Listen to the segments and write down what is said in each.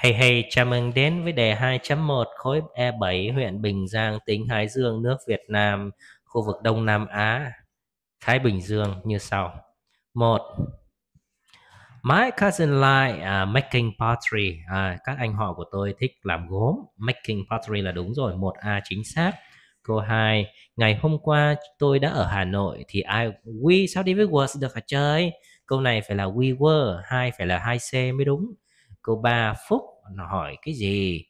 Hey hey, chào mừng đến với đề 2.1 khối E7 huyện Bình Giang, tỉnh Hải Dương, nước Việt Nam, khu vực Đông Nam Á, Thái Bình Dương như sau. 1. My cousin like uh, à, making pottery. À, các anh họ của tôi thích làm gốm. Making pottery là đúng rồi, 1A chính xác. Câu 2. Ngày hôm qua tôi đã ở Hà Nội thì I we sao đi với was được hả chơi? Câu này phải là we were, hai phải là 2C mới đúng. Câu ba Phúc hỏi cái gì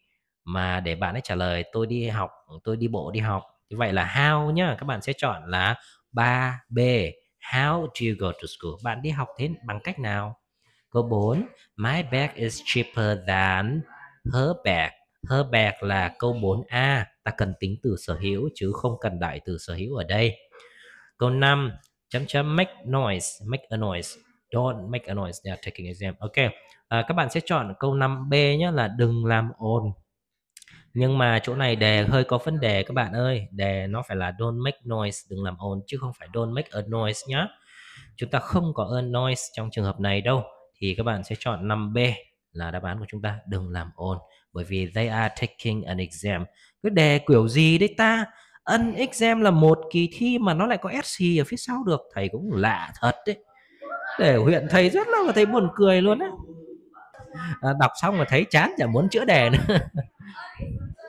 mà để bạn ấy trả lời tôi đi học, tôi đi bộ đi học. Như vậy là how nhá, các bạn sẽ chọn là 3B. How do you go to school? Bạn đi học thế bằng cách nào? Câu 4 My bag is cheaper than her bag. Her bag là câu 4A. Ta cần tính từ sở hữu chứ không cần đại từ sở hữu ở đây. Câu 5 chấm chấm make noise, make a noise don't make a noise they are taking exam ok à, các bạn sẽ chọn câu 5b nhé là đừng làm ồn nhưng mà chỗ này đề hơi có vấn đề các bạn ơi đề nó phải là don't make noise đừng làm ồn chứ không phải don't make a noise nhá chúng ta không có a noise trong trường hợp này đâu thì các bạn sẽ chọn 5b là đáp án của chúng ta đừng làm ồn bởi vì they are taking an exam Cái đề kiểu gì đấy ta an exam là một kỳ thi mà nó lại có sc e ở phía sau được thầy cũng lạ thật đấy để huyện thầy rất là thấy buồn cười luôn á à, đọc xong mà thấy chán chả muốn chữa đề nữa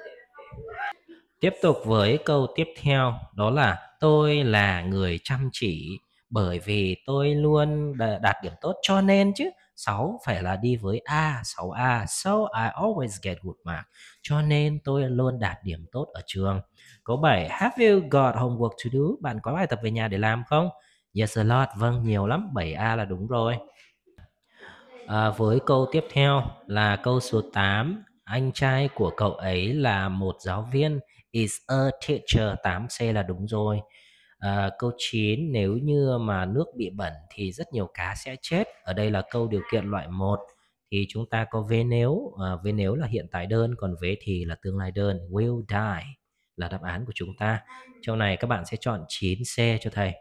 tiếp tục với câu tiếp theo đó là tôi là người chăm chỉ bởi vì tôi luôn đạt điểm tốt cho nên chứ 6 phải là đi với A, 6A. So I always get good mark. Cho nên tôi luôn đạt điểm tốt ở trường. Câu 7, have you got homework to do? Bạn có bài tập về nhà để làm không? Yes a lot, vâng nhiều lắm, 7A là đúng rồi. À, với câu tiếp theo là câu số 8. Anh trai của cậu ấy là một giáo viên. Is a teacher. 8C là đúng rồi. À, câu 9. Nếu như mà nước bị bẩn thì rất nhiều cá sẽ chết. Ở đây là câu điều kiện loại 1. Thì chúng ta có vế nếu. À, vế nếu là hiện tại đơn. Còn vế thì là tương lai đơn. Will die là đáp án của chúng ta. Trong này các bạn sẽ chọn 9C cho thầy.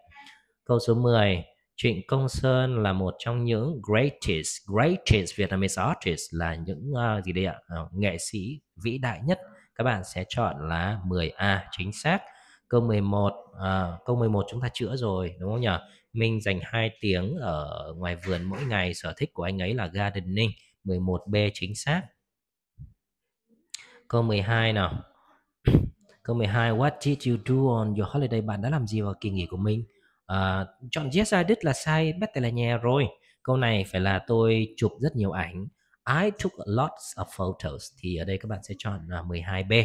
Câu số 10. Trịnh Công Sơn là một trong những greatest, greatest Vietnamese artist là những uh, gì đây ạ? Uh, nghệ sĩ vĩ đại nhất. Các bạn sẽ chọn là 10A chính xác. Câu 11, uh, ờ, câu 11 chúng ta chữa rồi đúng không nhỉ? Minh dành 2 tiếng ở ngoài vườn mỗi ngày, sở thích của anh ấy là gardening. 11B chính xác. Câu 12 nào. Câu 12 What did you do on your holiday? Bạn đã làm gì vào kỳ nghỉ của mình? à, chọn yes I did là sai bắt tay là nhà rồi câu này phải là tôi chụp rất nhiều ảnh I took lots of photos thì ở đây các bạn sẽ chọn là 12B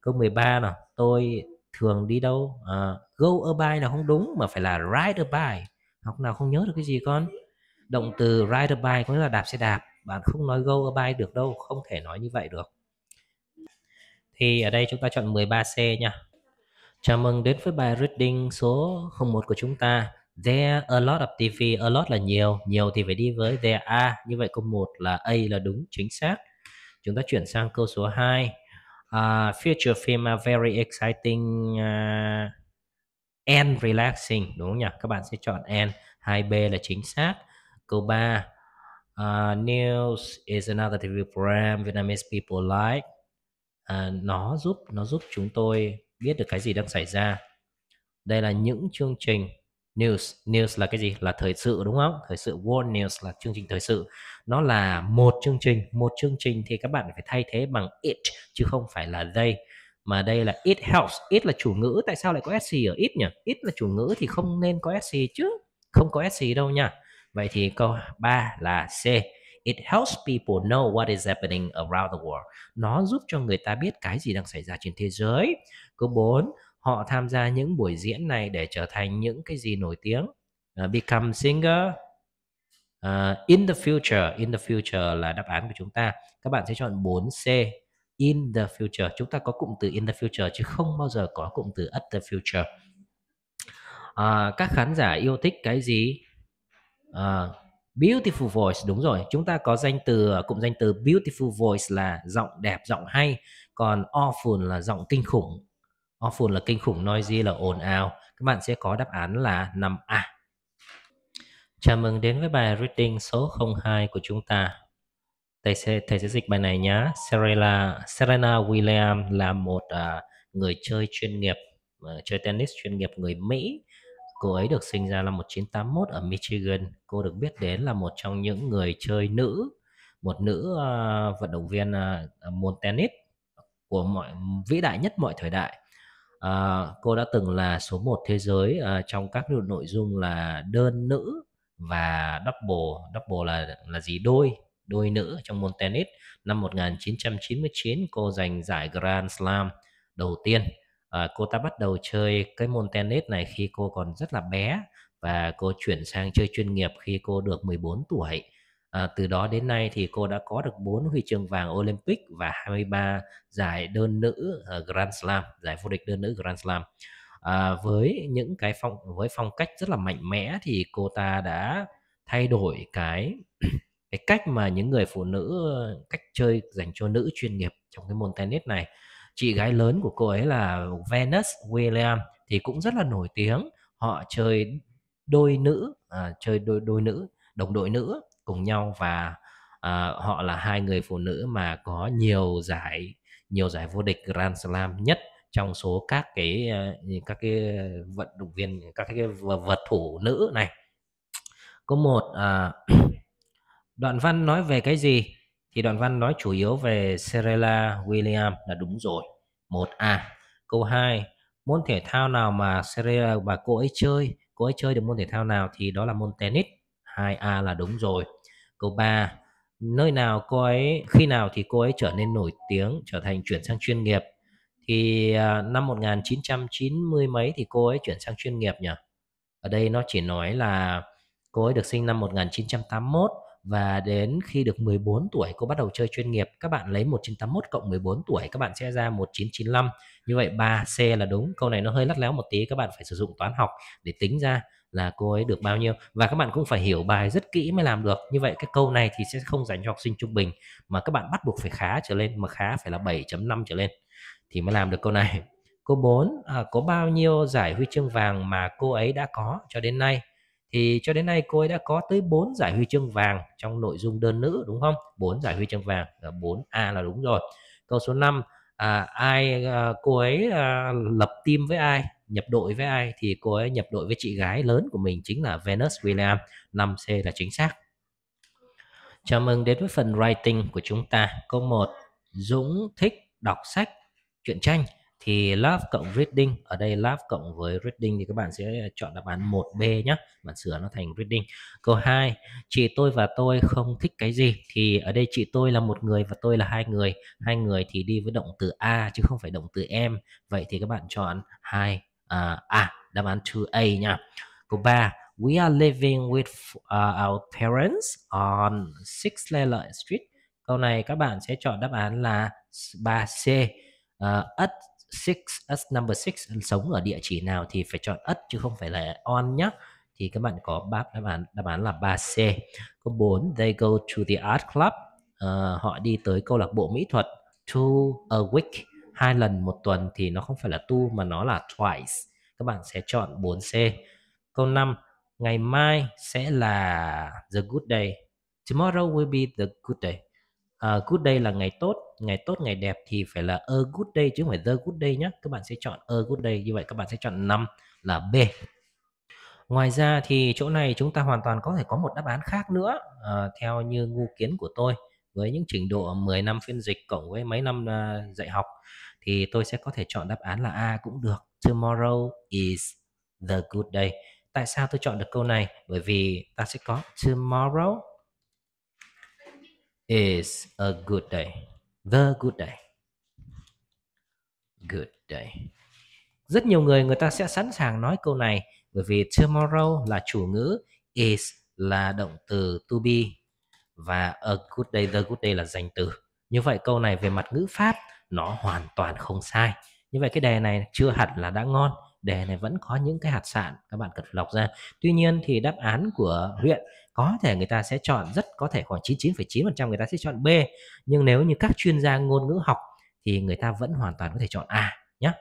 câu 13 nào tôi thường đi đâu à, go a bike là không đúng mà phải là ride a bike học nào không nhớ được cái gì con động từ ride a bike có nghĩa là đạp xe đạp bạn không nói go a bike được đâu không thể nói như vậy được thì ở đây chúng ta chọn 13C nha Chào mừng đến với bài reading số 01 của chúng ta. There a lot of TV, a lot là nhiều, nhiều thì phải đi với there are. Như vậy câu 1 là A là đúng, chính xác. Chúng ta chuyển sang câu số 2. Uh, à, future film are very exciting uh, and relaxing, đúng không nhỉ? Các bạn sẽ chọn and. 2B là chính xác. Câu 3. Uh, à, news is another TV program Vietnamese people like. Uh, nó giúp nó giúp chúng tôi biết được cái gì đang xảy ra đây là những chương trình news news là cái gì là thời sự đúng không thời sự world news là chương trình thời sự nó là một chương trình một chương trình thì các bạn phải thay thế bằng it chứ không phải là they mà đây là it helps it là chủ ngữ tại sao lại có sc ở it nhỉ it là chủ ngữ thì không nên có sc chứ không có sc đâu nha vậy thì câu 3 là c It helps people know what is happening around the world. Nó giúp cho người ta biết cái gì đang xảy ra trên thế giới. Câu 4, họ tham gia những buổi diễn này để trở thành những cái gì nổi tiếng. Uh, become singer, Uh, in the future, in the future là đáp án của chúng ta. Các bạn sẽ chọn 4C. In the future, chúng ta có cụm từ in the future chứ không bao giờ có cụm từ at the future. Uh, các khán giả yêu thích cái gì? Uh, Beautiful voice đúng rồi, chúng ta có danh từ cụm danh từ beautiful voice là giọng đẹp, giọng hay, còn awful là giọng kinh khủng. Awful là kinh khủng, noisy là ồn ào. Các bạn sẽ có đáp án là nằm A. Chào mừng đến với bài reading số 02 của chúng ta. Thầy sẽ thầy sẽ dịch bài này nhá. Serena Serena Williams là một uh, người chơi chuyên nghiệp, uh, chơi tennis chuyên nghiệp người Mỹ Cô ấy được sinh ra năm 1981 ở Michigan. Cô được biết đến là một trong những người chơi nữ, một nữ uh, vận động viên uh, môn tennis của mọi vĩ đại nhất mọi thời đại. Uh, cô đã từng là số 1 thế giới uh, trong các nội dung là đơn nữ và double, double là là gì đôi, đôi nữ trong môn tennis. Năm 1999 cô giành giải Grand Slam đầu tiên à, cô ta bắt đầu chơi cái môn tennis này khi cô còn rất là bé và cô chuyển sang chơi chuyên nghiệp khi cô được 14 tuổi. À, từ đó đến nay thì cô đã có được 4 huy chương vàng Olympic và 23 giải đơn nữ ờ, Grand Slam, giải vô địch đơn nữ Grand Slam. À, với những cái phong với phong cách rất là mạnh mẽ thì cô ta đã thay đổi cái cái cách mà những người phụ nữ cách chơi dành cho nữ chuyên nghiệp trong cái môn tennis này chị gái lớn của cô ấy là Venus Williams thì cũng rất là nổi tiếng họ chơi đôi nữ à, chơi đôi đôi nữ đồng đội nữ cùng nhau và à, họ là hai người phụ nữ mà có nhiều giải nhiều giải vô địch Grand Slam nhất trong số các cái à, các cái vận động viên các cái vật thủ nữ này có một à, đoạn văn nói về cái gì thì đoạn văn nói chủ yếu về Serena Williams là đúng rồi 1A à, câu 2 môn thể thao nào mà Serena và cô ấy chơi cô ấy chơi được môn thể thao nào thì đó là môn tennis 2A là đúng rồi câu 3 nơi nào cô ấy khi nào thì cô ấy trở nên nổi tiếng trở thành chuyển sang chuyên nghiệp thì à, năm 1990 mấy thì cô ấy chuyển sang chuyên nghiệp nhỉ ở đây nó chỉ nói là cô ấy được sinh năm 1981 và đến khi được 14 tuổi cô bắt đầu chơi chuyên nghiệp các bạn lấy 1981 cộng 14 tuổi các bạn sẽ ra 1995 như vậy 3 C là đúng câu này nó hơi lắt léo một tí các bạn phải sử dụng toán học để tính ra là cô ấy được bao nhiêu và các bạn cũng phải hiểu bài rất kỹ mới làm được như vậy cái câu này thì sẽ không dành cho học sinh trung bình mà các bạn bắt buộc phải khá trở lên mà khá phải là 7.5 trở lên thì mới làm được câu này cô 4 à, có bao nhiêu giải huy chương vàng mà cô ấy đã có cho đến nay thì cho đến nay cô ấy đã có tới 4 giải huy chương vàng trong nội dung đơn nữ đúng không 4 giải huy chương vàng 4A là đúng rồi câu số 5 à, ai à, cô ấy à, lập team với ai nhập đội với ai thì cô ấy nhập đội với chị gái lớn của mình chính là Venus Williams 5C là chính xác Chào mừng đến với phần writing của chúng ta. Câu 1. Dũng thích đọc sách, truyện tranh thì love cộng reading ở đây love cộng với reading thì các bạn sẽ ờ, chọn đáp án 1B nhé bạn sửa nó thành reading câu 2 chị tôi và tôi không thích cái gì thì ở đây chị tôi là một người và tôi là hai người hai người thì đi với động từ a chứ không phải động từ em vậy thì các bạn chọn hai à, à đáp án 2A nha câu 3 we are living with uh, our parents on Six Layla Street câu này các bạn sẽ chọn đáp án là 3C uh, at six as number six sống ở địa chỉ nào thì phải chọn at chứ không phải là on nhé thì các bạn có đáp án đáp án là 3C. Câu 4 they go to the art club. Uh, họ đi tới câu lạc bộ mỹ thuật two a week hai lần một tuần thì nó không phải là tu mà nó là twice. Các bạn sẽ chọn 4C. Câu 5 ngày mai sẽ là the good day. Tomorrow will be the good day. Uh, good day là ngày tốt ngày tốt ngày đẹp thì phải là a good day chứ không phải the good day nhé các bạn sẽ chọn a good day như vậy các bạn sẽ chọn năm là B ngoài ra thì chỗ này chúng ta hoàn toàn có thể có một đáp án khác nữa à, theo như ngu kiến của tôi với những trình độ 10 năm phiên dịch cộng với mấy năm uh, dạy học thì tôi sẽ có thể chọn đáp án là A cũng được tomorrow is the good day tại sao tôi chọn được câu này bởi vì ta sẽ có tomorrow is a good day The good day. Good day. Rất nhiều người người ta sẽ sẵn sàng nói câu này bởi vì tomorrow là chủ ngữ, is là động từ to be và a good day, the good day là danh từ. Như vậy câu này về mặt ngữ pháp nó hoàn toàn không sai. Như vậy cái đề này chưa hẳn là đã ngon đề này vẫn có những cái hạt sạn các bạn cần lọc ra tuy nhiên thì đáp án của huyện có thể người ta sẽ chọn rất có thể khoảng 99,9% người ta sẽ chọn B nhưng nếu như các chuyên gia ngôn ngữ học thì người ta vẫn hoàn toàn có thể chọn A nhé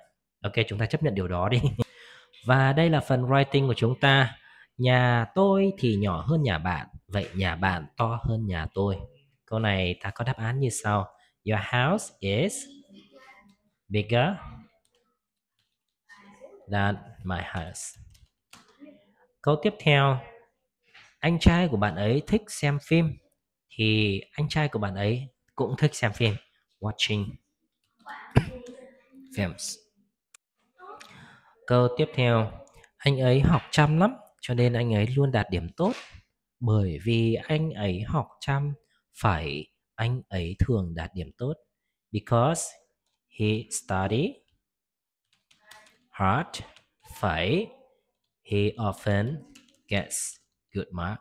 ok chúng ta chấp nhận điều đó đi và đây là phần writing của chúng ta nhà tôi thì nhỏ hơn nhà bạn vậy nhà bạn to hơn nhà tôi câu này ta có đáp án như sau your house is bigger that my house. Câu tiếp theo, anh trai của bạn ấy thích xem phim thì anh trai của bạn ấy cũng thích xem phim, watching films. Câu tiếp theo, anh ấy học chăm lắm cho nên anh ấy luôn đạt điểm tốt bởi vì anh ấy học chăm phải anh ấy thường đạt điểm tốt because he study hard phải he often gets good mark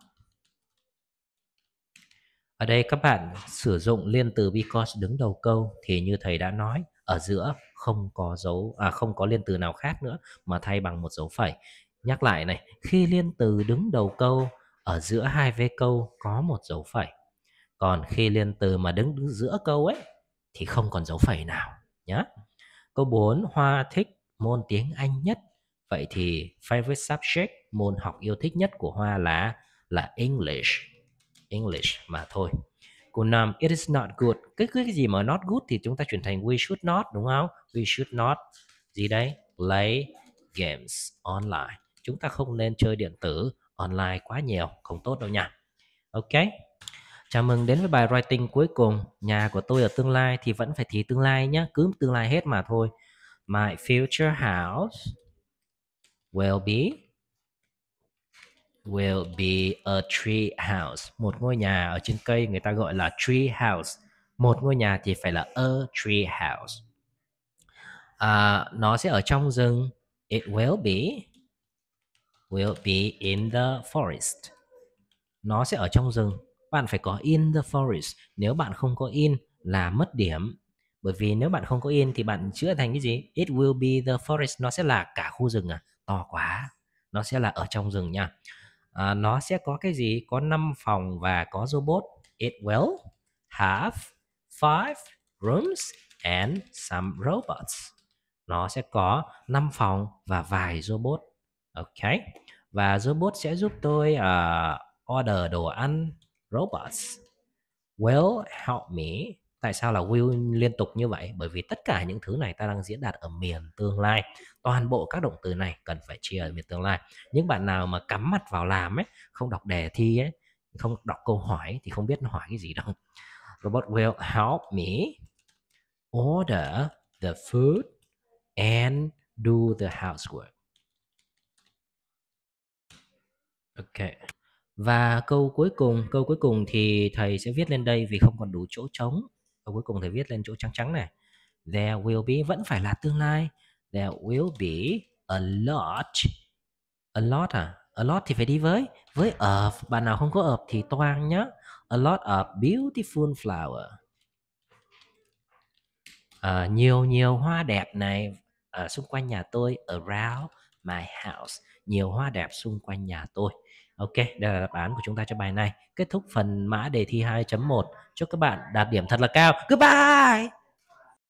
ở đây các bạn sử dụng liên từ because đứng đầu câu thì như thầy đã nói ở giữa không có dấu à không có liên từ nào khác nữa mà thay bằng một dấu phẩy. Nhắc lại này, khi liên từ đứng đầu câu ở giữa hai vế câu có một dấu phẩy. Còn khi liên từ mà đứng, giữa câu ấy thì không còn dấu phẩy nào Nhá. Câu 4 Hoa thích môn tiếng Anh nhất. Vậy thì favorite subject, môn học yêu thích nhất của Hoa là là English. English mà thôi. Câu 5, it is not good. Cái cái gì mà not good thì chúng ta chuyển thành we should not đúng không? We should not gì đấy? Play games online. Chúng ta không nên chơi điện tử online quá nhiều, không tốt đâu nha. Ok. Chào mừng đến với bài writing cuối cùng. Nhà của tôi ở tương lai thì vẫn phải thì tương lai nhé, cứ tương lai hết mà thôi. My future house will be will be a tree house. Một ngôi nhà ở trên cây người ta gọi là tree house. Một ngôi nhà thì phải là a tree house. À, nó sẽ ở trong rừng. It will be will be in the forest. Nó sẽ ở trong rừng. Bạn phải có in the forest. Nếu bạn không có in là mất điểm bởi vì nếu bạn không có yên thì bạn chữa thành cái gì it will be the forest nó sẽ là cả khu rừng à to quá nó sẽ là ở trong rừng nha à, nó sẽ có cái gì có năm phòng và có robot it will have five rooms and some robots nó sẽ có năm phòng và vài robot ok và robot sẽ giúp tôi uh, order đồ ăn robots will help me tại sao là will liên tục như vậy bởi vì tất cả những thứ này ta đang diễn đạt ở miền tương lai toàn bộ các động từ này cần phải chia ở miền tương lai những bạn nào mà cắm mặt vào làm ấy không đọc đề thi ấy không đọc câu hỏi thì không biết nó hỏi cái gì đâu robot will help me order the food and do the housework ok và câu cuối cùng câu cuối cùng thì thầy sẽ viết lên đây vì không còn đủ chỗ trống và cuối cùng thầy viết lên chỗ trắng trắng này there will be vẫn phải là tương lai there will be a lot a lot à a lot thì phải đi với với of bạn nào không có of thì toang nhá a lot of beautiful flower à, nhiều nhiều hoa đẹp này ở à, xung quanh nhà tôi around my house nhiều hoa đẹp xung quanh nhà tôi Ok, đây là đáp án của chúng ta cho bài này kết thúc phần mã đề thi 2.1. Chúc các bạn đạt điểm thật là cao. Goodbye!